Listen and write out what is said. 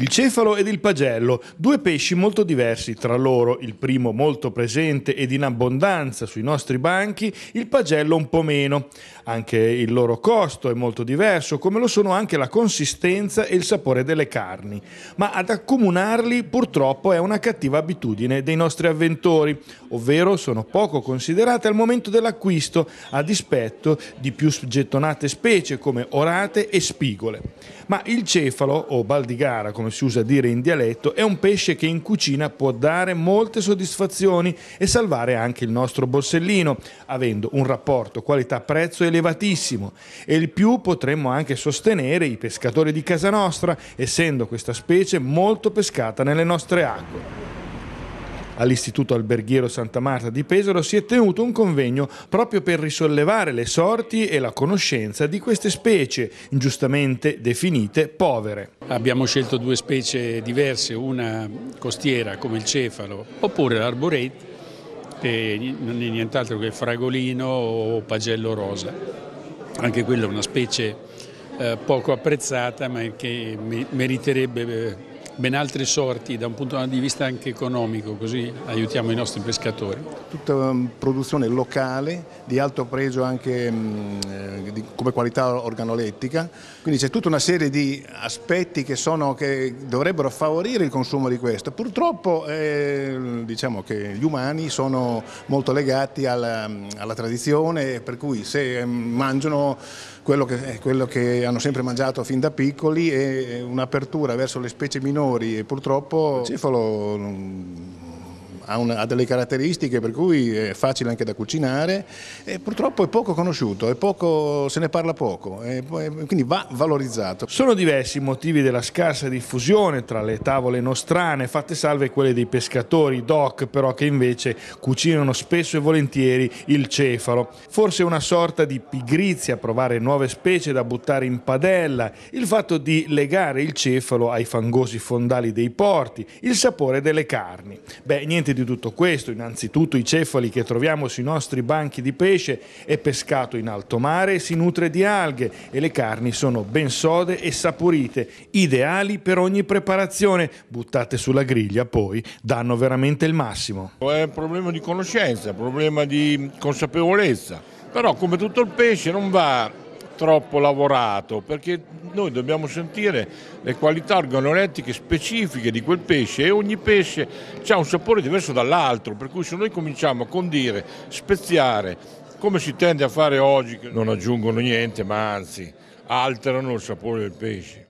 Il cefalo ed il pagello, due pesci molto diversi tra loro, il primo molto presente ed in abbondanza sui nostri banchi, il pagello un po' meno. Anche il loro costo è molto diverso, come lo sono anche la consistenza e il sapore delle carni. Ma ad accomunarli purtroppo è una cattiva abitudine dei nostri avventori, ovvero sono poco considerate al momento dell'acquisto, a dispetto di più gettonate specie come orate e spigole. Ma il cefalo, o baldigara come si usa dire in dialetto, è un pesce che in cucina può dare molte soddisfazioni e salvare anche il nostro borsellino, avendo un rapporto qualità-prezzo elevatissimo. E il più potremmo anche sostenere i pescatori di casa nostra, essendo questa specie molto pescata nelle nostre acque all'Istituto Alberghiero Santa Marta di Pesaro si è tenuto un convegno proprio per risollevare le sorti e la conoscenza di queste specie ingiustamente definite povere. Abbiamo scelto due specie diverse, una costiera come il cefalo oppure l'arborate che non è nient'altro che fragolino o pagello rosa. Anche quella è una specie eh, poco apprezzata ma che meriterebbe eh, ben altre sorti da un punto di vista anche economico, così aiutiamo i nostri pescatori. Tutta ehm, produzione locale di alto pregio anche mm, eh, come qualità organolettica, quindi c'è tutta una serie di aspetti che, sono, che, dovrebbero favorire il consumo di questo. Purtroppo eh, diciamo che gli umani sono molto legati alla, mm, alla tradizione, per cui se mm, mangiano quello che, eh, quello che hanno sempre mangiato fin da piccoli e eh, un'apertura verso le specie minori minori e purtroppo cefalo ha, una, ha, delle caratteristiche per cui è facile anche da cucinare e purtroppo è poco conosciuto, è poco, se ne parla poco, è, quindi va valorizzato. Sono diversi i motivi della scarsa diffusione tra le tavole nostrane, fatte salve quelle dei pescatori, doc però che invece cucinano spesso e volentieri il cefalo. Forse una sorta di pigrizia a provare nuove specie da buttare in padella, il fatto di legare il cefalo ai fangosi fondali dei porti, il sapore delle carni. Beh, niente di di tutto questo, innanzitutto i cefali che troviamo sui nostri banchi di pesce, è pescato in alto mare, si nutre di alghe e le carni sono ben sode e saporite, ideali per ogni preparazione, buttate sulla griglia poi danno veramente il massimo. È un problema di conoscenza, un problema di consapevolezza, però come tutto il pesce non va troppo lavorato, perché noi dobbiamo sentire le qualità organolettiche specifiche di quel pesce e ogni pesce ha un sapore diverso dall'altro, per cui se noi cominciamo a condire, speziare, come si tende a fare oggi, che non aggiungono niente, ma anzi alterano il sapore del pesce.